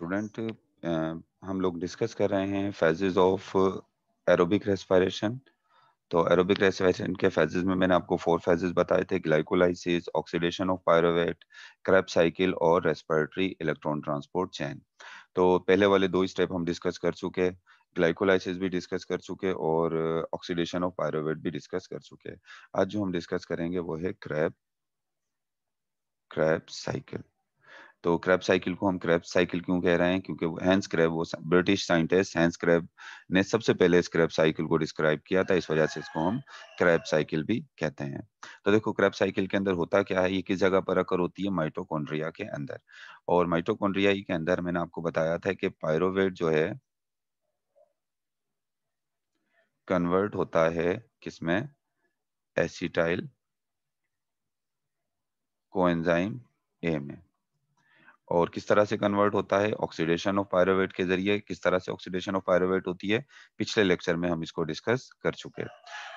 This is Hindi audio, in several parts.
स्टूडेंट uh, हम लोग डिस्कस कर रहे हैं फेजेस ऑफ एरोबिक रेस्पिरेशन तो एरोबिक रेस्पिरेशन के फेजेस में मैंने आपको फोर फेजेस बताए थे glycolysis oxidation of pyruvate Krebs cycle और रेस्पिरेटरी इलेक्ट्रॉन ट्रांसपोर्ट चैन तो पहले वाले दो स्टेप हम डिस्कस कर चुके ग्लाइकोलाइसिस भी डिस्कस कर चुके और ऑक्सीडेशन ऑफ पायरोवेट भी डिस्कस कर चुके आज जो हम डिस्कस करेंगे वो है क्रैप क्रैप साइकिल तो क्रैप साइकिल को हम क्रैप साइकिल क्यों कह रहे हैं क्योंकि हैंस क्रैब वो ब्रिटिश साइंटिस्ट हैंस क्रैब ने सबसे पहले इस क्रैप साइकिल को डिस्क्राइब किया था इस वजह से इसको हम क्रैप साइकिल भी कहते हैं तो देखो क्रैप साइकिल के अंदर होता क्या है ये किस जगह पर अकर होती है माइटोकॉन्ड्रिया के अंदर और माइटोकॉन्ड्रिया के अंदर मैंने आपको बताया था कि पायरोवेट जो है कन्वर्ट होता है किसमें एसिटाइल कोएंजाइम ए में और किस तरह से कन्वर्ट होता है ऑक्सीडेशन ऑफ पायरोवेट के जरिए किस तरह से ऑक्सीडेशन ऑफ पायरोवेट होती है पिछले लेक्चर में हम इसको डिस्कस कर चुके हैं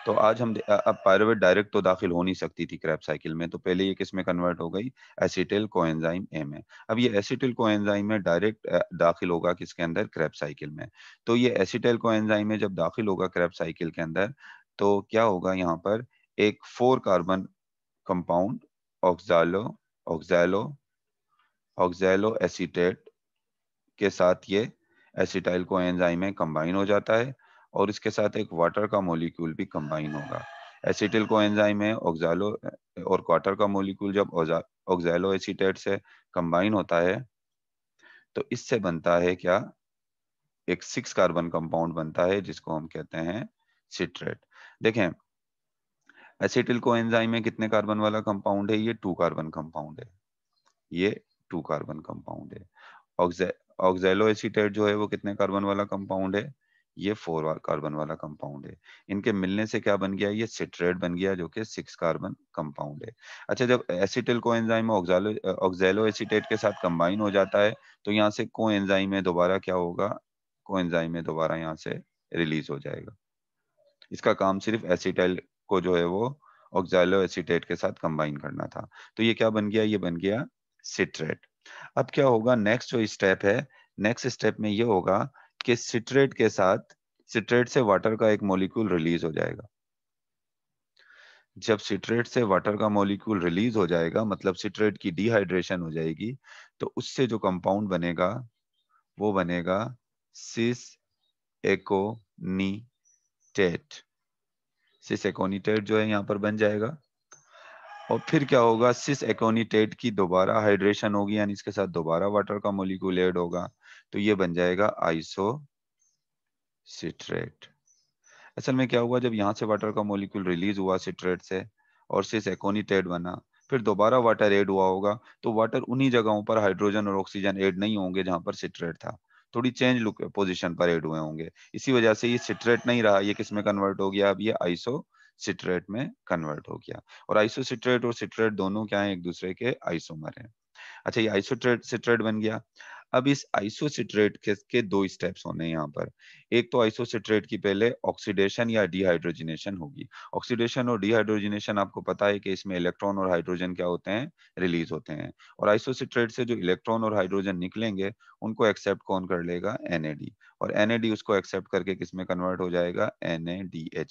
तो आज हम अब पायरोवेट डायरेक्ट तो दाखिल हो नहीं सकती थी क्रैप साइकिल में तो पहले ये किस में कन्वर्ट हो गई एसिटिल कोएंजाइम ए में अब ये एसिटिल कोएंजाइम में डायरेक्ट दाखिल होगा किसके अंदर क्रैप साइकिल में तो ये एसिटेल कोएंजाइम में जब दाखिल होगा क्रैप साइकिल के अंदर तो क्या होगा यहाँ पर एक four carbon compound oxalo oxalo oxaloacetate के साथ ये एसिटाइल को एंजाइम है कंबाइन हो जाता है और इसके साथ एक वाटर का मोलिक्यूल भी कंबाइन होगा एसिटिल को एंजाइम है ऑक्जैलो और क्वाटर का मोलिक्यूल जब ऑक्जैलो एसिटेट से कंबाइन होता है तो इससे बनता है क्या एक सिक्स कार्बन कंपाउंड बनता है जिसको हम कहते हैं सिट्रेट देखें एसिटिल को एंजाइम में कितने कार्बन वाला कंपाउंड है ये टू कार्बन कंपाउंड है ये टू कार्बन कंपाउंड है ऑक्जेलो एसिटेट जो है वो कितने कार्बन वाला कंपाउंड है ये फोर कार्बन वाला कंपाउंड है इनके मिलने से क्या बन गया ये सिट्रेट बन गया जो कि सिक्स कार्बन कंपाउंड है अच्छा जब एसिटिल को एंजाइम ऑक्जेलो एसिटेट के साथ कंबाइन हो जाता है तो यहाँ से को एंजाइम है दोबारा क्या होगा को एंजाइम है दोबारा यहाँ से रिलीज हो जाएगा इसका काम सिर्फ एसिटाइल को जो है वो ऑक्जाइलो एसिटेट के साथ कंबाइन करना था तो ये क्या बन गया ये बन गया सिट्रेट अब क्या होगा नेक्स्ट जो स्टेप है नेक्स्ट स्टेप में ये होगा कि सिट्रेट के साथ सिट्रेट से वाटर का एक मॉलिक्यूल रिलीज हो जाएगा जब सिट्रेट से वाटर का मॉलिक्यूल रिलीज हो जाएगा मतलब सिट्रेट की डिहाइड्रेशन हो जाएगी तो उससे जो कंपाउंड बनेगा वो बनेगा सिस एकोनीटेट सिस एकोनीटेट जो है यहां पर बन जाएगा और फिर क्या होगा सिस एकोनिटेट की दोबारा हाइड्रेशन होगी यानी इसके साथ दोबारा वाटर का मोलिक्यूल एड होगा तो ये बन जाएगा आइसो सिट्रेट असल में क्या हुआ जब यहाँ से वाटर का मोलिक्यूल रिलीज हुआ सिट्रेट से और सिस एकोनिटेट बना फिर दोबारा वाटर एड हुआ होगा तो वाटर उन्हीं जगहों पर हाइड्रोजन और ऑक्सीजन एड नहीं होंगे जहां पर सिट्रेट था थोड़ी चेंज लुक पोजीशन पर एड हुए होंगे इसी वजह से ये सिट्रेट नहीं रहा ये किसमें कन्वर्ट हो गया अब ये आइसो सिट्रेट में कन्वर्ट हो गया और आइसोसिट्रेट और सिट्रेट दोनों क्या है एक दूसरे के आइसोमर है अच्छा ये आइसोट्रेट सिट्रेट बन गया अब इस आइसोसिट्रेट के, के दो स्टेप्स होने हैं यहाँ पर एक तो आइसोसिट्रेट की पहले ऑक्सीडेशन या डिहाइड्रोजिनेशन होगी ऑक्सीडेशन और डिहाइड्रोजिनेशन आपको पता है कि इसमें इलेक्ट्रॉन और हाइड्रोजन क्या होते हैं रिलीज होते हैं और आइसोसिट्रेट से जो इलेक्ट्रॉन और हाइड्रोजन निकलेंगे उनको एक्सेप्ट कौन कर लेगा एन और एन उसको एक्सेप्ट करके किस में कन्वर्ट हो जाएगा एन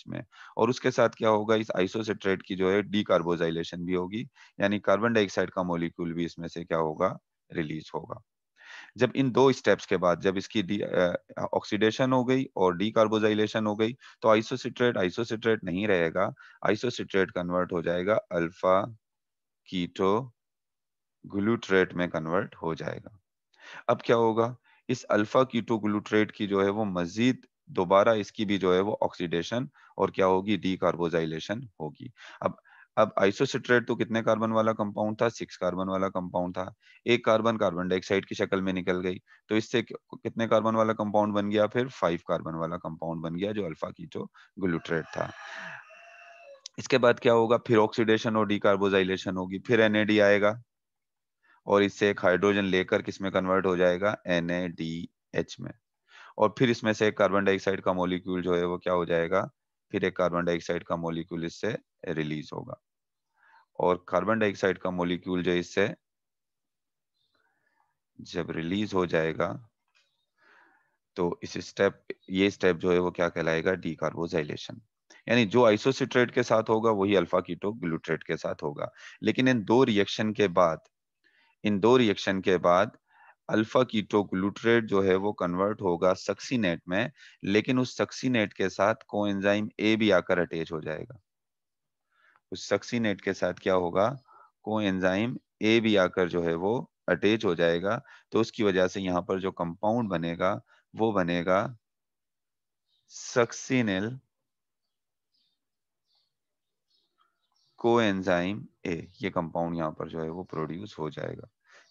में और उसके साथ क्या होगा इस आइसोसिट्रेट की जो है डीकार्बोजाइलेशन भी होगी यानी कार्बन डाइऑक्साइड का मोलिक्यूल भी इसमें से क्या होगा रिलीज होगा जब इन दो स्टेप्स के बाद जब इसकी डी ऑक्सीडेशन हो गई और डी कार्बोजाइलेशन हो गई तो आइसोसिट्रेट आइसोसिट्रेट नहीं रहेगा आइसोसिट्रेट कन्वर्ट हो जाएगा अल्फा कीटो ग्लूट्रेट में कन्वर्ट हो जाएगा अब क्या होगा इस अल्फा कीटो ग्लूट्रेट की जो है वो मजीद दोबारा इसकी भी जो है वो ऑक्सीडेशन और क्या होगी डी होगी अब अब आइसोसिट्रेट तो कितने कार्बन वाला कंपाउंड था सिक्स कार्बन वाला कंपाउंड था एक कार्बन कार्बन डाइऑक्साइड की शक्ल में निकल गई तो इससे कितने कार्बन वाला कंपाउंड बन गया फिर फाइव कार्बन वाला कंपाउंड बन गया जो अल्फा की जो ग्लूट्रेट था इसके बाद क्या होगा फिर ऑक्सीडेशन और डीकार्बोजाइलेशन होगी फिर एनएडी आएगा और इससे एक हाइड्रोजन लेकर किस में कन्वर्ट हो जाएगा एन में और फिर इसमें से कार्बन डाइऑक्साइड का मॉलिक्यूल जो है वो क्या हो जाएगा फिर एक कार्बन डाइऑक्साइड का मोलिक्यूल इससे रिलीज होगा और कार्बन डाइऑक्साइड का मोलिक्यूल जो इससे जब रिलीज हो जाएगा तो इस स्टेप ये स्टेप जो है वो क्या कहलाएगा डीकार्बोजाइलेशन यानी जो आइसोसिट्रेट के साथ होगा वही अल्फा कीटो ग्लूट्रेट के साथ होगा लेकिन इन दो रिएक्शन के बाद इन दो रिएक्शन के बाद अल्फा कीटोग्लूटरेट जो है वो कन्वर्ट होगा सक्सीनेट में लेकिन उस सक्सीनेट के साथ को एंजाइम ए भी आकर अटैच हो जाएगा उस सक्सीनेट के साथ क्या होगा को एंजाइम ए भी आकर जो है वो अटैच हो जाएगा तो उसकी वजह से यहाँ पर जो कंपाउंड बनेगा वो बनेगा सक्सीनेल को एंजाइम ए ये कंपाउंड यहाँ पर जो है वो प्रोड्यूस हो जाएगा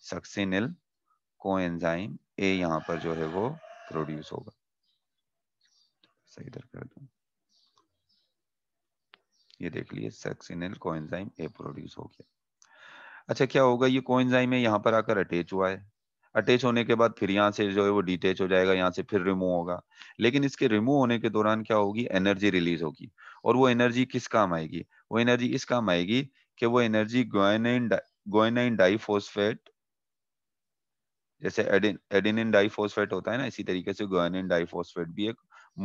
सक्सीनिल को एंजाइम ए यहां पर जो है वो प्रोड्यूस होगा सही इधर कर दू ये देख लिए सक्सिनल कोएंजाइम ए प्रोड्यूस हो गया अच्छा क्या होगा ये कोएंजाइम है यहां पर आकर अटैच हुआ है अटैच होने के बाद फिर यहाँ से जो है वो डिटेच हो जाएगा यहाँ से फिर रिमूव होगा लेकिन इसके रिमूव होने के दौरान क्या होगी एनर्जी रिलीज होगी और वो एनर्जी किस काम आएगी वो एनर्जी इस काम आएगी कि वो एनर्जी गोयनाइन गोयनाइन डाइफोस्फेट जैसे एडिन एडिनिन डाइफोस्फेट होता है ना इसी तरीके से गोनिन डाइफोस्फेट भी एक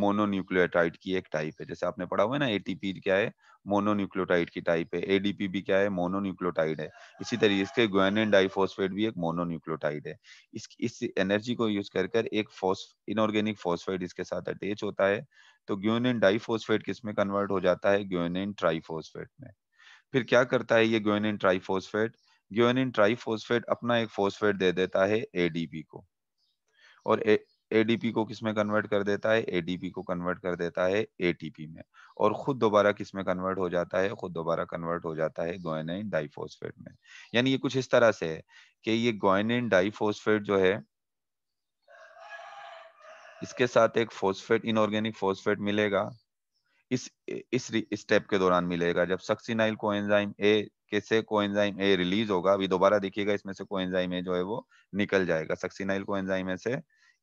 मोनोन्यूक्लियोटाइड की एक टाइप है जैसे आपने पढ़ा हुआ है ना एटीपी क्या है मोनोन्यूक्लियोटाइड की टाइप है एडीपी भी क्या है मोनोन्यूक्लियोटाइड है इसी तरीके से गुआनिन डाइफोस्फेट भी एक मोनोन्यूक्लियोटाइड है इस इस एनर्जी को यूज कर कर एक इनऑर्गेनिक फॉस्फेट इसके साथ अटैच होता है तो ग्योनिन डाइफोस्फेट किस में कन्वर्ट हो जाता है ग्योनिन ट्राइफोस्फेट में फिर क्या करता है ये ग्योनिन ट्राइफोस्फेट ग्योनिन ट्राइफोस्फेट अपना एक फोस्फेट दे देता है एडीपी को और एडीपी को किसमें कन्वर्ट कर देता है एडीपी को कन्वर्ट कर देता है एटीपी में और खुद दोबारा किसमें कन्वर्ट हो जाता है खुद दोबारा कन्वर्ट हो जाता है गोयनिन डाइफोस्फेट में यानी ये कुछ इस तरह से है कि ये गोयनिन डाइफोस्फेट जो है इसके साथ एक फोस्फेट इनऑर्गेनिक फोस्फेट मिलेगा इस इस स्टेप के दौरान मिलेगा जब सक्सिनाइल कोएंजाइम ए कैसे कोएंजाइम ए रिलीज होगा अभी दोबारा देखिएगा इसमें से कोएंजाइम ए जो है वो निकल जाएगा सक्सिनाइल कोएंजाइम ए से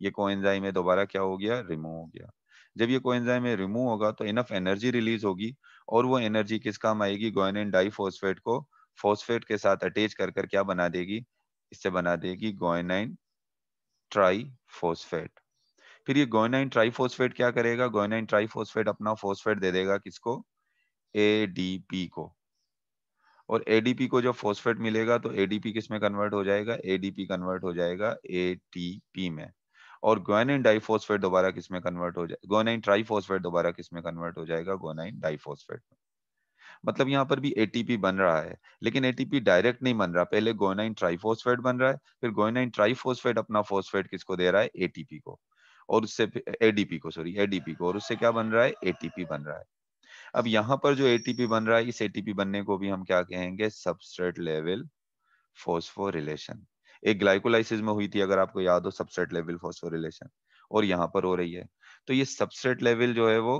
ये कोएंजाइम ए दोबारा क्या हो गया रिमूव हो गया जब ये कोएंजाइम ए रिमूव होगा तो इनफ एनर्जी रिलीज होगी और वो एनर्जी किस काम आएगी गोयनिन डाइफोस्फेट को फोस्फेट के साथ अटैच कर कर क्या बना देगी इससे बना देगी गोयनाइन ट्राई फोस्फेट फिर ये गोइनाइन ट्राइफोस्फेट क्या करेगा गोइनाइन ट्राइफोस्फेट अपना फोस्फेट दे देगा किसको पी को और एडीपी को जब फोस्फेट मिलेगा तो एडीपी किस में कन्वर्ट हो जाएगा एडीपी कन्वर्ट हो जाएगा एटीपी में और गोनाइन डाइफोस्फेट दोबारा किस में कन्वर्ट हो जाए गोनाइन ट्राइफोस्फेट दोबारा किस में कन्वर्ट हो जाएगा गोनाइन डाइफोस्फेट मतलब यहाँ पर भी एटीपी बन रहा है लेकिन एटीपी डायरेक्ट नहीं बन रहा पहले गोनाइन ट्राइफोस्फेट बन रहा है फिर गोनाइन ट्राइफोस्फेट अपना फोस्फेट किसको दे रहा है एटीपी को और उससे एडीपी को सॉरी एडीपी को और उससे क्या बन रहा है एटीपी बन रहा है अब यहां पर जो एटीपी बन रहा है इस एटीपी बनने को भी हम क्या कहेंगे सबस्ट्रेट लेवल फोस्फोरिलेशन एक ग्लाइकोलाइसिस में हुई थी अगर आपको याद हो सबस्ट्रेट लेवल फोस्फोरिलेशन और यहाँ पर हो रही है तो ये सबस्ट्रेट लेवल जो है वो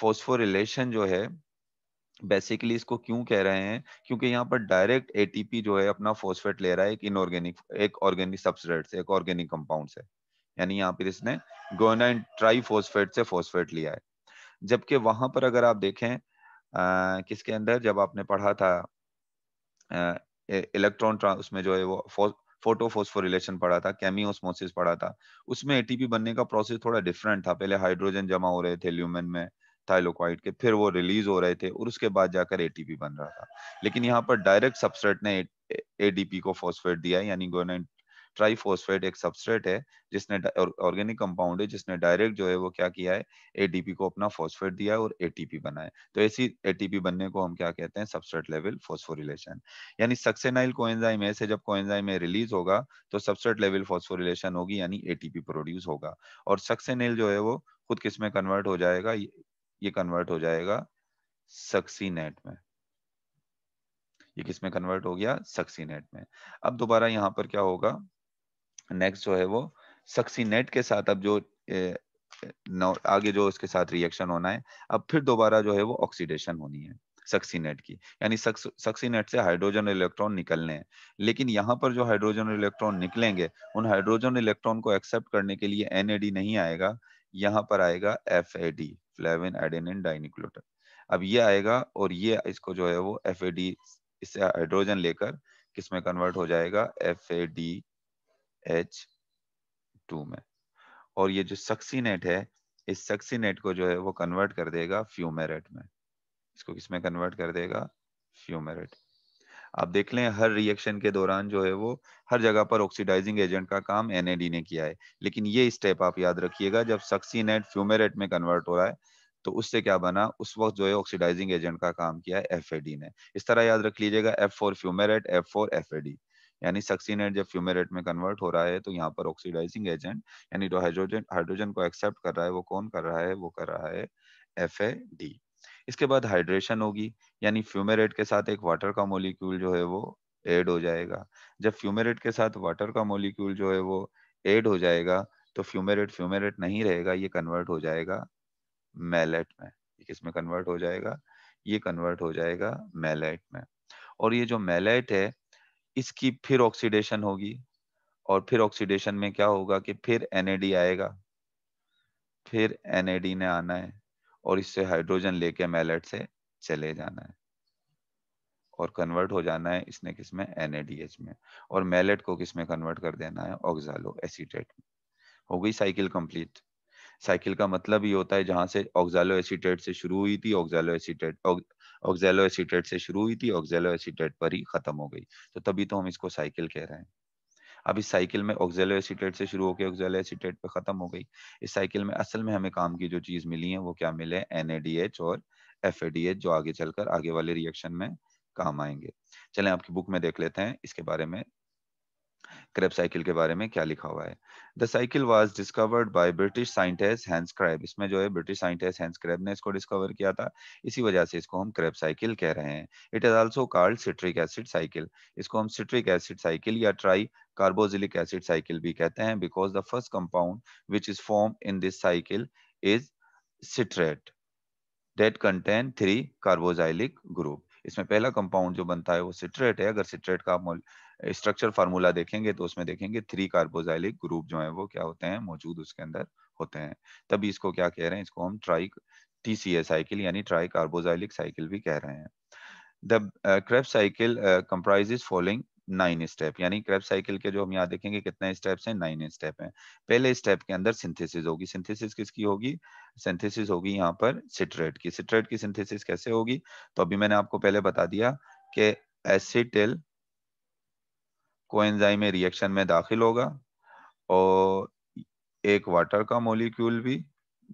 फोस्फोरिलेशन जो है बेसिकली इसको क्यों कह रहे हैं क्योंकि यहाँ पर डायरेक्ट एटीपी जो है अपना फोस्फेट ले रहा है एक इनऑर्गेनिक एक ऑर्गेनिक सबस्ट्रेट से एक ऑर्गेनिक कंपाउंड से यानी यहाँ पर इसने गोनाइन ट्राईफोस्फेट से फोस्फेट लिया है जबकि वहां पर अगर आप देखें आ, किसके अंदर जब आपने पढ़ा था आ, इलेक्ट्रॉन उसमें जो है वो फो, फोटोफोस्फोरिलेशन पढ़ा था केमियोसमोसिस पढ़ा था उसमें एटीपी बनने का प्रोसेस थोड़ा डिफरेंट था पहले हाइड्रोजन जमा हो रहे थे ल्यूमेन में थाइलोक्वाइड के फिर वो रिलीज हो रहे थे और उसके बाद जाकर एटीपी बन रहा था लेकिन यहाँ पर डायरेक्ट सबसेट ने एडीपी को फोस्फेट दिया यानी गोनाइन ट्राइफोस्फेट एक सबस्ट्रेट है जिसने ऑर्गेनिक कंपाउंड है जिसने डायरेक्ट जो है वो क्या किया है एटीपी को अपना फोस्फेट दिया और एटीपी बनाए तो ऐसी एटीपी बनने को हम क्या कहते हैं सबस्ट्रेट लेवल फोस्फोरिलेशन यानी सक्सेनाइल कोएंजाइम से जब कोएंजाइम में रिलीज होगा तो सबस्ट्रेट लेवल फोस्फोरिलेशन होगी यानी एटीपी प्रोड्यूस होगा और सक्सेनाइल जो है वो खुद किस में कन्वर्ट हो जाएगा ये कन्वर्ट हो जाएगा सक्सीनेट में ये किसमें कन्वर्ट हो गया सक्सीनेट में अब दोबारा यहां पर क्या होगा नेक्स्ट जो है वो सक्सीनेट के साथ अब जो ए, आगे जो उसके साथ रिएक्शन होना है अब फिर दोबारा जो है वो ऑक्सीडेशन होनी है सक्सीनेट की यानी सक्सीनेट से हाइड्रोजन इलेक्ट्रॉन निकलने हैं लेकिन यहाँ पर जो हाइड्रोजन इलेक्ट्रॉन निकलेंगे उन हाइड्रोजन इलेक्ट्रॉन को एक्सेप्ट करने के लिए एनएडी नहीं आएगा यहाँ पर आएगा F A D flavin adenine dinucleotide अब ये आएगा और ये इसको जो है वो एफ ए डी इससे हाइड्रोजन लेकर किसमें कन्वर्ट हो जाएगा F A D H two में और ये जो सक्सीनेट है इस सक्सीनेट को जो है वो कन्वर्ट कर देगा फ्यूमेरेट में इसको किसमें कन्वर्ट कर देगा फ्यूमेरेट आप देख लें हर रिएक्शन के दौरान जो है वो हर जगह पर ऑक्सीडाइजिंग एजेंट का काम एनएडी ने किया है लेकिन ये स्टेप आप याद रखिएगा जब सक्सीनेट फ्यूमेरेट में कन्वर्ट हो रहा है तो उससे क्या बना उस वक्त जो है ऑक्सीडाइजिंग एजेंट का काम किया है एफ ने इस तरह याद रख लीजिएगा F four fumarate F four F AD यानी सक्सीनेट जब फ्यूमेरेट में कन्वर्ट हो रहा है तो यहाँ पर ऑक्सीडाइजिंग एजेंट यानी जो हाइड्रोजन हाइड्रोजन को एक्सेप्ट कर रहा है वो कौन कर रहा है वो कर रहा है एफ इसके बाद हाइड्रेशन होगी यानी फ्यूमेरेट के साथ एक वाटर का मोलिक्यूल जो है वो एड हो जाएगा जब फ्यूमेरेट के साथ वाटर का मोलिक्यूल जो है वो एड हो जाएगा तो फ्यूमेरेट फ्यूमेरेट नहीं रहेगा ये कन्वर्ट हो जाएगा मेलेट में किसमें किस में कन्वर्ट हो जाएगा ये कन्वर्ट हो जाएगा मेलेट में और ये जो मेलेट है इसकी फिर ऑक्सीडेशन होगी और फिर ऑक्सीडेशन में क्या होगा कि फिर एनएडी आएगा फिर एनएडी ने आना है और इससे हाइड्रोजन लेके मैलेट से चले जाना है और कन्वर्ट हो जाना है इसने किसमें में एनएडीएच में और मैलेट को किसमें कन्वर्ट कर देना है ऑक्सालो एसिटेट में हो गई साइकिल कंप्लीट साइकिल का मतलब ये होता है जहां से ऑक्सालो एसिटेट से शुरू हुई थी ऑक्सालो एसीटेट ऑक्जेलो एसीटेट से शुरू हुई थी ऑक्जेलो एसीटेट पर ही खत्म हो गई तो तभी तो हम इसको साइकिल कह रहे हैं अब इस साइकिल में ऑक्जेलो एसीटेट से शुरू होकर ऑक्जेलो एसीटेट पर खत्म हो गई इस साइकिल में असल में हमें काम की जो चीज मिली है वो क्या मिले एन और एफ जो आगे चलकर आगे वाले रिएक्शन में काम आएंगे चले आपकी बुक में देख लेते हैं इसके बारे में क्रेब साइकिल के बारे में क्या लिखा हुआ है the cycle was discovered by British scientist Hans Krebs इसमें जो है ब्रिटिश साइंटिस्ट हैंस क्रैब ने इसको डिस्कवर किया था इसी वजह से इसको हम क्रेब साइकिल कह रहे हैं it is also called citric acid cycle इसको हम सिट्रिक एसिड साइकिल या ट्राई कार्बोजिलिक एसिड साइकिल भी कहते हैं because the first compound which is form in this cycle is citrate that contain three carboxylic group इसमें पहला कंपाउंड जो बनता है वो सिट्रेट है अगर सिट्रेट का स्ट्रक्चर फार्मूला देखेंगे तो उसमें देखेंगे थ्री कार्बोजाइलिक ग्रुप जो है वो क्या होते हैं मौजूद उसके अंदर होते हैं तभी इसको क्या कह रहे हैं इसको हम ट्राई टीसीए साइकिल यानी ट्राई कार्बोजाइलिक साइकिल भी कह रहे हैं the Krebs cycle comprises following nine step यानी क्रेप साइकिल के जो हम यहाँ देखेंगे कितने स्टेप्स हैं नाइन स्टेप हैं पहले स्टेप के अंदर सिंथेसिस होगी सिंथेसिस किसकी होगी सिंथेसिस होगी यहाँ पर सिट्रेट की सिट्रेट की सिंथेसिस कैसे होगी तो अभी मैंने आपको पहले बता दिया कि एसिटिल कोएंजाइम रिएक्शन में दाखिल होगा और एक वाटर का मोलिक्यूल भी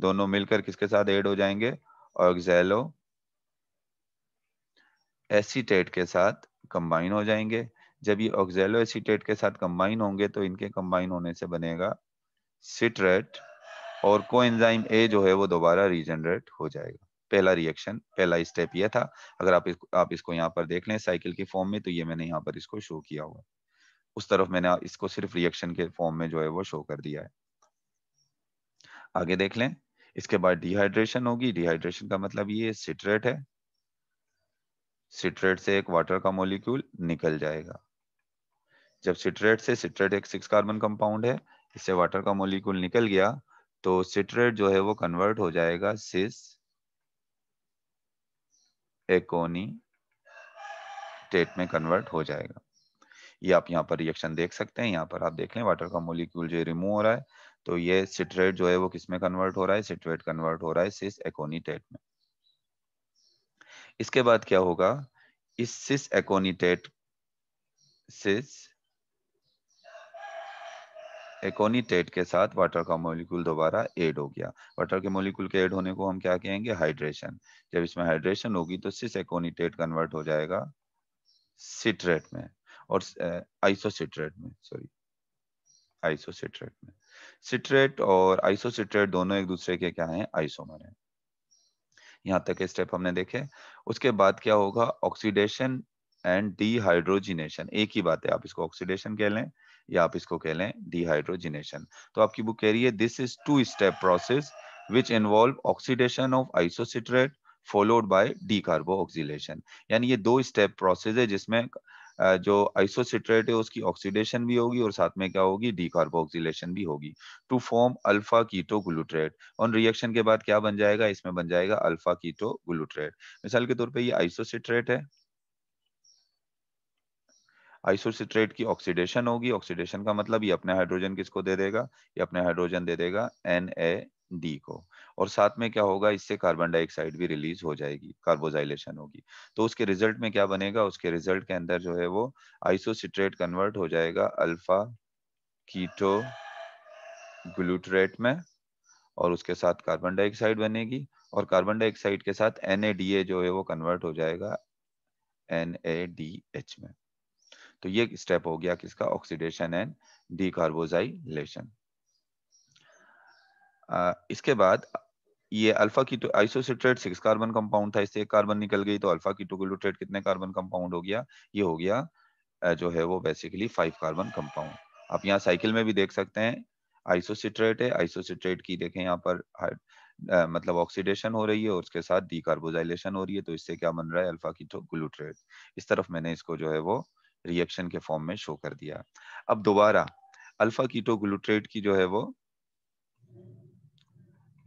दोनों मिलकर किसके साथ ऐड हो जाएंगे ऑक्जेलो एसीटेट के साथ कंबाइन हो जाएंगे जब ये ऑक्जेलो एसीटेट के साथ कंबाइन होंगे तो इनके कंबाइन होने से बनेगा सिट्रेट और कोएंजाइम ए जो है वो दोबारा रिजनरेट हो जाएगा पहला रिएक्शन पहला स्टेप ये था अगर आप इसको आप इसको यहाँ पर देख लें साइकिल की फॉर्म में तो ये मैंने यहाँ पर इसको शो किया हुआ उस तरफ मैंने इसको सिर्फ रिएक्शन के फॉर्म में जो है वो शो कर दिया है आगे देख लें इसके बाद डिहाइड्रेशन होगी डिहाइड्रेशन का मतलब ये सिट्रेट है सिट्रेट से एक वाटर का मॉलिक्यूल निकल जाएगा जब सिट्रेट से सिट्रेट एक सिक्स कार्बन कंपाउंड है इससे वाटर का मॉलिक्यूल निकल गया तो सिट्रेट जो है वो कन्वर्ट हो जाएगा सिस एकोनी टेट में कन्वर्ट हो जाएगा ये आप यहाँ पर रिएक्शन देख सकते हैं यहाँ पर आप देख लें वाटर का मोलिक्यूल जो रिमूव हो रहा है तो ये सिट्रेट जो है वो किसमें कन्वर्ट हो रहा है सिट्रेट कन्वर्ट हो रहा है सिस एकोनीटेट में इसके बाद क्या होगा इस सिस एकोनीटेट सिस एकोनीटेट के साथ वाटर का मॉलिक्यूल दोबारा ऐड हो गया वाटर के मॉलिक्यूल के ऐड होने को हम क्या कहेंगे हाइड्रेशन जब इसमें हाइड्रेशन होगी तो सिस एकोनीटेट कन्वर्ट हो जाएगा सिट्रेट में और आइसोसिट्रेट में सॉरी आइसोसिट्रेट में सिट्रेट और आइसोसिट्रेट दोनों एक दूसरे के क्या हैं आइसोमर हैं यहां तक के स्टेप हमने देखे उसके बाद क्या होगा ऑक्सीडेशन एंड डिहाइड्रोजिनेशन एक ही बात है आप इसको ऑक्सीडेशन कह लें या आप इसको कह लें डिहाइड्रोजिनेशन तो आपकी बुक कह रही है this is two step process which involve oxidation of isocitrate followed by de यानी ये दो स्टेप प्रोसेस है जिसमें जो आइसोसिट्रेट है उसकी ऑक्सीडेशन भी होगी और साथ में क्या होगी डीकार्बोक्सिलेशन भी होगी to form alpha keto glutarate और रिएक्शन के बाद क्या बन जाएगा इसमें बन जाएगा अल्फा कीटो ग्लूट्रेट मिसाल के तौर पर यह आइसोसिट्रेट है आइसोसिट्रेट की ऑक्सीडेशन होगी ऑक्सीडेशन का मतलब ये अपने हाइड्रोजन किसको दे देगा ये अपने हाइड्रोजन दे देगा एन ए डी को और साथ में क्या होगा इससे कार्बन डाइऑक्साइड भी रिलीज हो जाएगी कार्बोजाइलेशन होगी तो उसके रिजल्ट में क्या बनेगा उसके रिजल्ट के अंदर जो है वो आइसोसिट्रेट कन्वर्ट हो जाएगा अल्फा कीटो ग्लूट्रेट में और उसके साथ कार्बन डाइऑक्साइड बनेगी और कार्बन डाइऑक्साइड के साथ एन जो है वो कन्वर्ट हो जाएगा एन में तो ये स्टेप हो गया किसका ऑक्सीडेशन एंड डीकार्बोजाइलेशन इसके बाद ये अल्फा की आइसोसिट्रेट सिक्स कार्बन कंपाउंड था इससे एक कार्बन निकल गई तो अल्फा की टोकिलोट्रेट कितने कार्बन कंपाउंड हो गया ये हो गया जो है वो बेसिकली फाइव कार्बन कंपाउंड आप यहाँ साइकिल में भी देख सकते हैं आइसोसिट्रेट है आइसोसिट्रेट की देखें यहाँ पर मतलब ऑक्सीडेशन हो रही है और उसके साथ डी हो रही है तो इससे क्या बन रहा है अल्फा की ग्लूट्रेट इस तरफ मैंने इसको जो है वो रिएक्शन के फॉर्म में शो कर दिया अब दोबारा अल्फा कीटो ग्लूट्रेट की जो है वो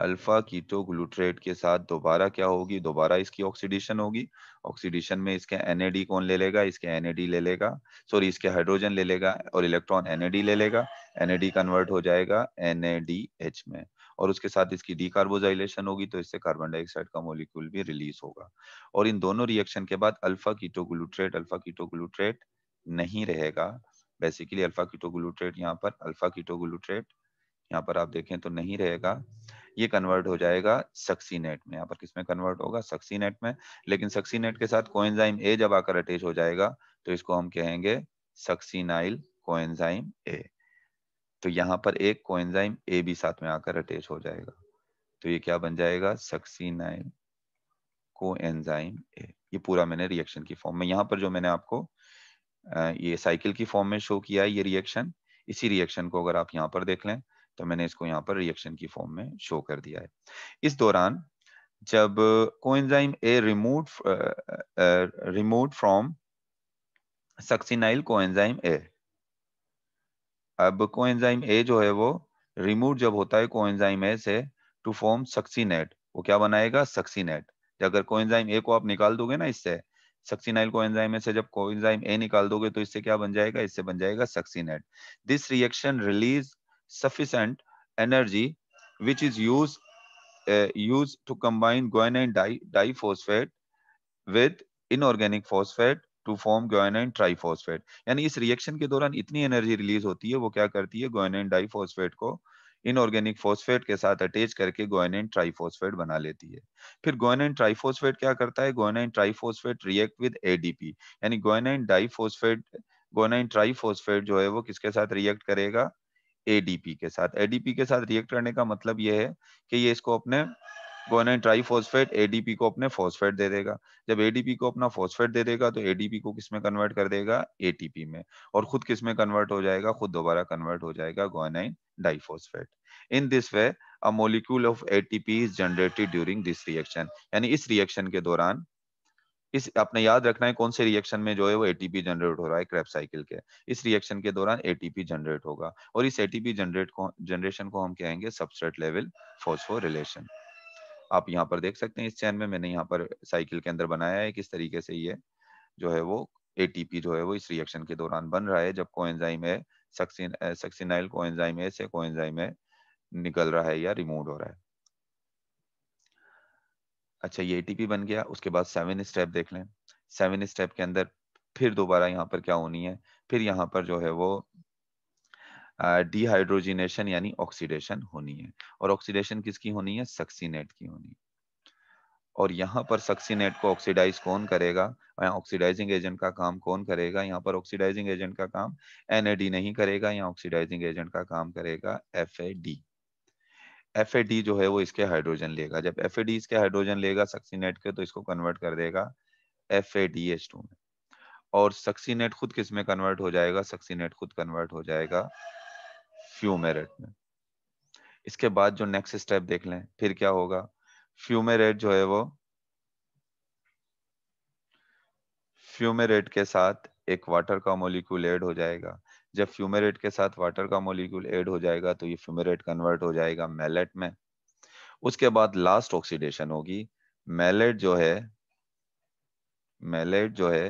अल्फा कीटो ग्लूट्रेट के साथ दोबारा क्या होगी दोबारा इसकी ऑक्सीडेशन होगी ऑक्सीडेशन में इसके एनएडी कौन ले लेगा इसके एनएडी ले लेगा सॉरी इसके हाइड्रोजन ले लेगा और इलेक्ट्रॉन एनएडी ले लेगा एनएडी कन्वर्ट हो जाएगा एनएडीएच में और उसके साथ इसकी डीकार्बोजाइलेशन होगी तो इससे कार्बन डाइऑक्साइड का मोलिक्यूल भी रिलीज होगा और इन दोनों रिएक्शन के बाद अल्फा कीटो ग्लूट्रेट अल्फा कीटो ग्लूट्रेट नहीं रहेगा बेसिकली अल्फा कीटो ग्लूट्रेट यहाँ पर अल्फा कीटो ग्लूट्रेट यहाँ पर आप देखें तो नहीं रहेगा ये कन्वर्ट हो जाएगा सक्सी नेट में यहाँ पर किसमें कन्वर्ट होगा सक्सी नेट में लेकिन सक्सी नेट के साथ कोएंजाइम ए जब आकर अटैच हो जाएगा तो इसको हम कहेंगे सक्सीनाइल कोएंजाइम ए तो यहाँ पर एक कोएंजाइम ए भी साथ में आकर अटैच हो जाएगा तो ये क्या बन जाएगा सक्सीनाइल कोएंजाइम ए ये पूरा मैंने रिएक्शन की फॉर्म में यहाँ पर जो मैंने आपको ये साइकिल की फॉर्म में शो किया है ये रिएक्शन इसी रिएक्शन को अगर आप यहाँ पर देख लें तो मैंने इसको यहाँ पर रिएक्शन की फॉर्म में शो कर दिया है इस दौरान जब coenzyme A remove remove from succinyl coenzyme A अब कोएंजाइम ए जो है वो रिमूव जब होता है कोएंजाइम ए से टू फॉर्म सक्सिनेट वो क्या बनाएगा सक्सिनेट अगर कोएंजाइम ए को आप निकाल दोगे ना इससे सक्सिनाइल कोएंजाइम से जब कोएंजाइम ए निकाल दोगे तो इससे क्या बन जाएगा इससे बन जाएगा succinate this reaction release sufficient energy which is used uh, used to combine guanine di diphosphate with inorganic phosphate to form guanine triphosphate yani is reaction ke dauran itni energy release hoti hai wo kya karti hai guanine diphosphate ko inorganic phosphate के साथ अटैच करके गोयनाइन ट्राइफॉस्फेट बना लेती है फिर गोयनाइन ट्राइफॉस्फेट क्या करता है guanine triphosphate react with ADP यानी गोयनाइन डाइफॉस्फेट गोयनाइन ट्राइफॉस्फेट जो है वो किसके साथ रिएक्ट करेगा एडीपी के साथ एडीपी के साथ रिएक्ट करने का मतलब यह है कि ये इसको अपने ट्राइफॉस्फेट एडीपी को अपने फॉस्फेट दे देगा जब एडीपी को अपना फॉस्फेट दे देगा तो एडीपी को किसमें कन्वर्ट कर देगा एटीपी में और खुद किसमें कन्वर्ट हो जाएगा खुद दोबारा कन्वर्ट हो जाएगा guanine diphosphate in this way a molecule of ATP is generated during this reaction यानी इस रिएक्शन के दौरान इस आपने याद रखना है कौन से रिएक्शन में जो है वो एटीपी जनरेट हो रहा है क्रैप साइकिल के इस रिएक्शन के दौरान एटीपी जनरेट होगा और इस एटीपी जनरेट को जनरेशन को हम कहेंगे सबस्ट्रेट लेवल रिलेशन आप यहाँ पर देख सकते हैं इस चैन में मैंने यहाँ पर साइकिल के अंदर बनाया है किस तरीके से ये जो है वो ए जो है वो इस रिएक्शन के दौरान बन रहा है जब कोएंजाइम है सक्सिनाइल कोएंजाइम ए से कोएंजाइम ए निकल रहा है या रिमूव हो रहा है अच्छा ये एटीपी बन गया उसके बाद सेवन स्टेप देख लें सेवन स्टेप के अंदर फिर दोबारा यहाँ पर क्या होनी है फिर यहाँ पर जो है वो डिहाइड्रोजिनेशन यानी ऑक्सीडेशन होनी है और ऑक्सीडेशन किसकी होनी है सक्सीनेट की होनी है और यहाँ पर सक्सीनेट को ऑक्सीडाइज कौन करेगा ऑक्सीडाइजिंग एजेंट का काम कौन करेगा यहाँ पर ऑक्सीडाइजिंग एजेंट का काम एनएडी नहीं करेगा यहाँ ऑक्सीडाइजिंग एजेंट का काम करेगा एफ एफ जो है वो इसके हाइड्रोजन लेगा जब एफ इसके हाइड्रोजन लेगा सक्सीनेट के तो इसको कन्वर्ट कर देगा एफ में और सक्सीनेट खुद किस में कन्वर्ट हो जाएगा सक्सीनेट खुद कन्वर्ट हो जाएगा फ्यूमेरेट में इसके बाद जो नेक्स्ट स्टेप देख लें फिर क्या होगा फ्यूमेरेट जो है वो फ्यूमेरेट के साथ एक वाटर का मोलिक्यूल एड हो जाएगा जब फ्यूमेरेट के साथ वाटर का मोलिक्यूल ऐड हो जाएगा तो ये फ्यूमेरेट कन्वर्ट हो जाएगा मेलेट में उसके बाद लास्ट ऑक्सीडेशन होगी मेलेट जो है मेलेट जो है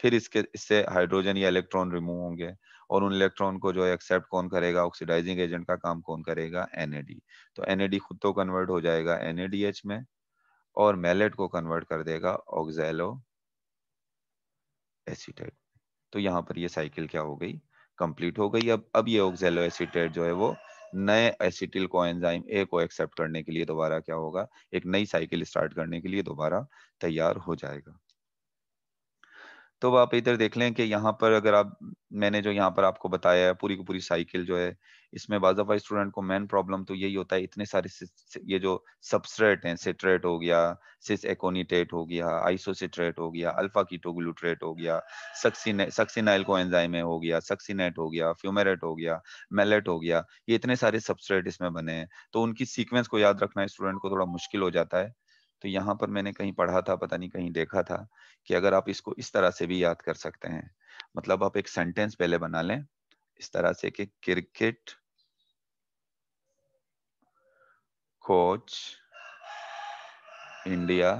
फिर इसके इससे हाइड्रोजन या इलेक्ट्रॉन रिमूव होंगे और उन इलेक्ट्रॉन को जो है एक्सेप्ट कौन करेगा ऑक्सीडाइजिंग एजेंट का काम कौन करेगा एनएडी तो एनएडी खुद तो कन्वर्ट हो जाएगा एनएडीएच में और मेलेट को कन्वर्ट कर देगा ऑक्जेलो एसिटेट तो यहां पर ये साइकिल क्या हो गई कंप्लीट हो गई अब अब ये ऑक्जेलो एसिटेट जो है वो नए एसिटिल एंजाइम ए को एक्सेप्ट करने के लिए दोबारा क्या होगा एक नई साइकिल स्टार्ट करने के लिए दोबारा तैयार हो जाएगा तो आप इधर देख लें कि यहाँ पर अगर आप मैंने जो यहाँ पर आपको बताया है पूरी की पूरी साइकिल जो है इसमें बाजा स्टूडेंट को मेन प्रॉब्लम तो यही होता है इतने सारे ये जो सबस्ट्रेट हैं सिट्रेट हो गया सिस एकोनीटेट हो गया आइसोसिट्रेट हो गया अल्फा कीटोग्लूट्रेट हो गया सक्सीनाइल को एंजाइमे हो गया सक्सीनेट हो गया फ्यूमेरेट हो गया मेलेट हो गया ये इतने सारे सबस्ट्रेट इसमें बने हैं तो उनकी सीक्वेंस को याद रखना स्टूडेंट को थोड़ा मुश्किल हो जाता है तो यहाँ पर मैंने कहीं पढ़ा था पता नहीं कहीं देखा था कि अगर आप इसको इस तरह से भी याद कर सकते हैं मतलब आप एक सेंटेंस पहले बना लें इस तरह से कि क्रिकेट कोच इंडिया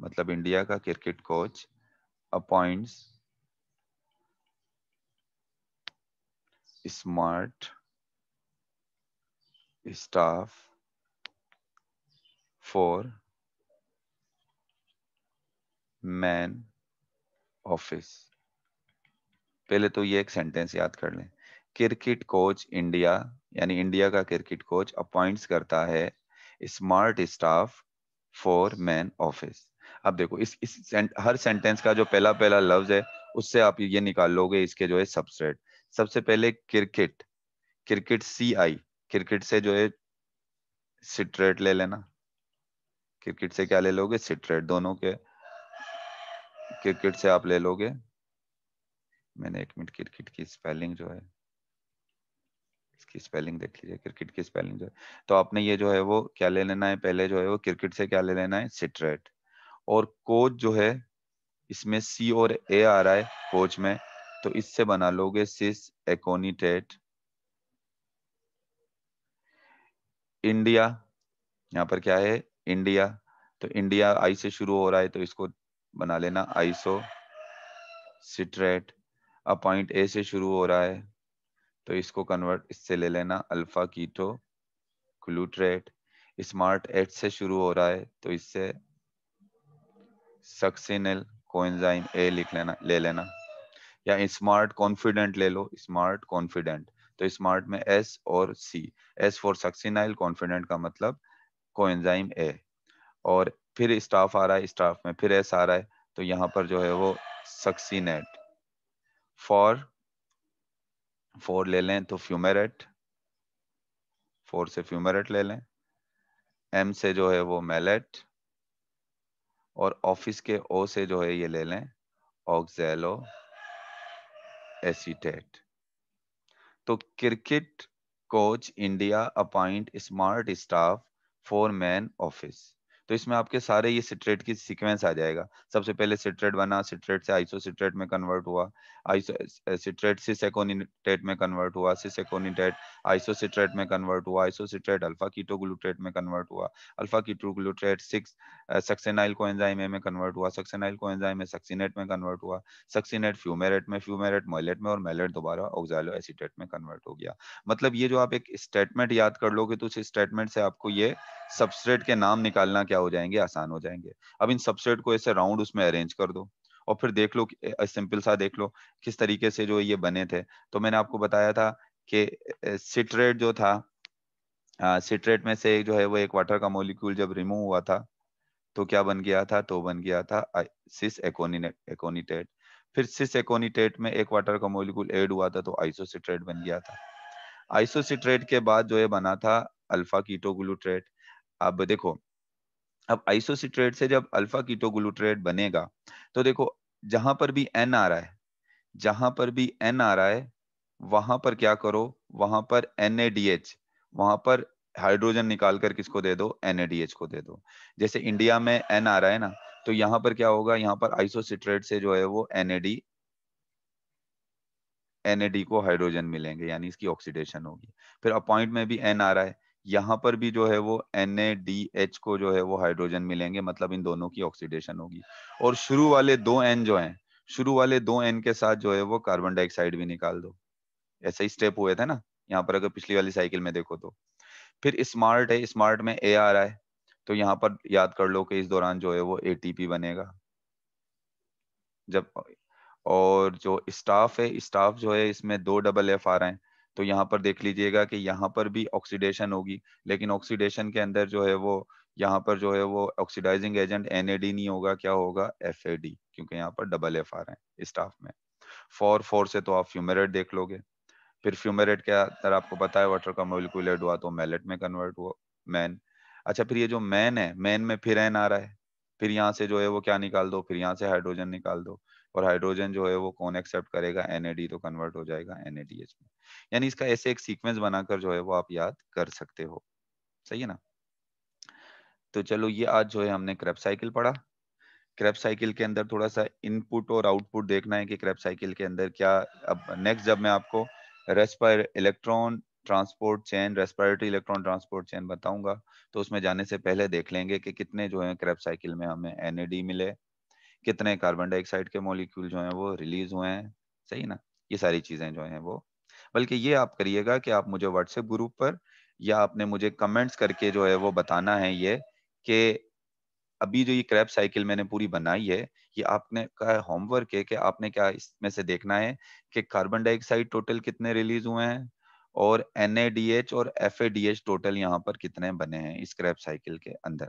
मतलब इंडिया का cricket coach appoints smart staff for man office पहले तो ये एक सेंटेंस याद कर लें क्रिकेट कोच इंडिया यानी इंडिया का क्रिकेट कोच अपॉइंट्स करता है smart staff for man office अब देखो इस, इस सेंट, हर सेंटेंस का जो पहला पहला लफ्ज है उससे आप ये निकाल लोगे इसके जो है सबसेट सबसे पहले cricket cricket C I cricket से जो है सिट्रेट ले लेना क्रिकेट से क्या ले लोगे सिट्रेट दोनों के क्रिकेट से आप ले लोगे मैंने एक मिनट क्रिकेट की स्पेलिंग जो है इसकी स्पेलिंग देख लीजिए क्रिकेट की स्पेलिंग जो है तो आपने ये जो है वो क्या ले लेना है पहले जो है वो क्रिकेट से क्या ले लेना है सिट्रेट और कोच जो है इसमें सी और ए आ रहा है कोच में तो इससे बना लोगे सिस एकोनीटेट इंडिया यहाँ पर क्या है इंडिया तो इंडिया आई से शुरू हो रहा है तो इसको बना लेना आइसो सिट्रेट अब पॉइंट ए से शुरू हो रहा है तो इसको कन्वर्ट इससे ले लेना अल्फा कीटो क्लूट्रेट स्मार्ट एट से शुरू हो रहा है तो इससे सक्सेनल कोएंजाइम ए लिख लेना ले लेना या स्मार्ट कॉन्फिडेंट ले लो स्मार्ट कॉन्फिडेंट तो स्मार्ट में एस और C S for succinyl confident का मतलब कोइंजाइम ए और फिर स्टाफ आ रहा है स्टाफ में फिर एस आ रहा है तो यहाँ पर जो है वो सक्सी नेट फॉर फोर ले लें तो फ्यूमेरेट फोर से फ्यूमेरेट ले लें एम से जो है वो मेलेट और ऑफिस के ओ से जो है ये ले लें ऑक्सेलो एसीटेट तो cricket coach India appoint smart staff for man office तो इसमें आपके सारे ये सिट्रेट की सीक्वेंस आ जाएगा सबसे पहले सिट्रेट बना सिट्रेट से आइसोसिट्रेट में कन्वर्ट हुआ आइसोसिट्रेट सिसेकोनिटेट में कन्वर्ट हुआ सिसेकोनिटेट आइसोसिट्रेट में कन्वर्ट हुआ आइसोसिट्रेट अल्फा कीटोग्लूट्रेट में कन्वर्ट हुआ alpha ketoglutarate six succinyl coenzyme में कन्वर्ट हुआ सक्सेनाइल कोएंजाइम में सक्सिनेट में कन्वर्ट हुआ सक्सिनेट फ्यूमेरेट में फ्यूमेरेट मोइलेट में और मेलेट दोबारा ऑक्सैलो एसिटेट में कन्वर्ट हो गया मतलब ये जो आप एक स्टेटमेंट याद कर लोगे तो उस स्टेटमेंट से आपको ये सबस्ट्रेट के नाम निकालना क्या हो जाएंगे आसान हो जाएंगे अब इन सबस्ट्रेट को ऐसे राउंड उसमें अरेंज कर दो और फिर देख लो सिंपल सा देख लो किस तरीके से जो ये बने थे तो मैंने आपको बताया था कि सिट्रेट जो था सिट्रेट में से जो है वो एक वाटर का मोलिक्यूल जब रिमूव हुआ था तो क्या बन गया था तो बन गया था सिस एकोनिटेट फिर सिस एकोनिटेट में एक वाटर का मोलिक्यूल एड हुआ था तो आइसोसिट्रेट बन गया था आइसोसिट्रेट के बाद जो ये बना था अल्फा कीटोग्लूट्रेट अब देखो अब आइसोसिट्रेट से जब अल्फा कीटोग्लूट्रेट बनेगा तो देखो जहां पर भी एन आ रहा है जहां पर भी एन आ रहा है वहां पर क्या करो वहां पर एन वहां पर हाइड्रोजन निकालकर किसको दे दो एन को दे दो जैसे इंडिया में एन आ रहा है ना तो यहां पर क्या होगा यहां पर आइसोसिट्रेट से जो है वो एनएडी एनएडी को हाइड्रोजन मिलेंगे यानी इसकी ऑक्सीडेशन होगी फिर अपॉइंट में भी एन आ रहा है यहाँ पर भी जो है वो एन को जो है वो हाइड्रोजन मिलेंगे मतलब इन दोनों की ऑक्सीडेशन होगी और शुरू वाले दो एन जो है शुरू वाले दो एन के साथ जो है वो कार्बन डाइऑक्साइड भी निकाल दो ऐसा ही स्टेप हुए थे ना यहाँ पर अगर पिछली वाली साइकिल में देखो तो फिर स्मार्ट है स्मार्ट में ए आ रहा है तो यहाँ पर याद कर लो कि इस दौरान जो है वो एटीपी बनेगा जब और जो स्टाफ है स्टाफ जो है इसमें दो डबल एफ आ रहे हैं तो यहाँ पर देख लीजिएगा कि यहाँ पर भी ऑक्सीडेशन होगी लेकिन ऑक्सीडेशन के अंदर जो है वो यहाँ पर जो है वो ऑक्सीडाइजिंग एजेंट एन नहीं होगा क्या होगा एफ क्योंकि यहाँ पर डबल एफ आर है स्टाफ में फोर फोर से तो आप फ्यूमेरेट देख लोगे फिर फ्यूमेरेट क्या अंदर आपको पता है वाटर का मोलिकुलेट हुआ तो मेलेट में कन्वर्ट हुआ मैन अच्छा फिर ये जो मैन है मैन में फिर एन आ रहा है फिर यहाँ से जो है वो क्या निकाल दो फिर यहाँ से हाइड्रोजन निकाल दो और हाइड्रोजन जो है वो कौन एक्सेप्ट करेगा एनएडी तो कन्वर्ट हो जाएगा एनएडीएच में यानी इसका ऐसे एक सीक्वेंस बनाकर जो है वो आप याद कर सकते हो सही है ना तो चलो ये आज जो है हमने क्रेप साइकिल पढ़ा क्रेप साइकिल के अंदर थोड़ा सा इनपुट और आउटपुट देखना है कि क्रेप साइकिल के अंदर क्या अब नेक्स्ट जब मैं आपको respire electron transport chain respiratory electron transport chain बताऊंगा तो उसमें जाने से पहले देख लेंगे कि कितने जो है क्रेप साइकिल में हमें एनएडी मिले कितने कार्बन डाइऑक्साइड के मॉलिक्यूल जो हैं वो रिलीज हुए हैं सही ना ये सारी चीजें जो हैं वो बल्कि ये आप करिएगा कि आप मुझे व्हाट्सएप ग्रुप पर या आपने मुझे कमेंट्स करके जो है वो बताना है ये कि अभी जो ये क्रैप साइकिल मैंने पूरी बनाई है ये आपने का होमवर्क है कि आपने क्या इसमें से देखना है कि कार्बन डाइऑक्साइड टोटल कितने रिलीज हुए हैं और एन और एफ टोटल यहाँ पर कितने बने हैं इस क्रैप साइकिल के अंदर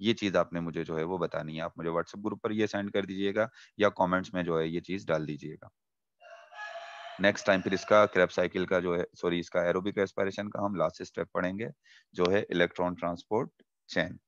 ये चीज आपने मुझे जो है वो बतानी है आप मुझे व्हाट्सएप ग्रुप पर ये सेंड कर दीजिएगा या कॉमेंट्स में जो है ये चीज डाल दीजिएगा नेक्स्ट टाइम फिर इसका क्रेप साइकिल का जो है सॉरी इसका एरोबिक एस्पायरेशन का हम लास्ट स्टेप पढ़ेंगे जो है इलेक्ट्रॉन ट्रांसपोर्ट चैन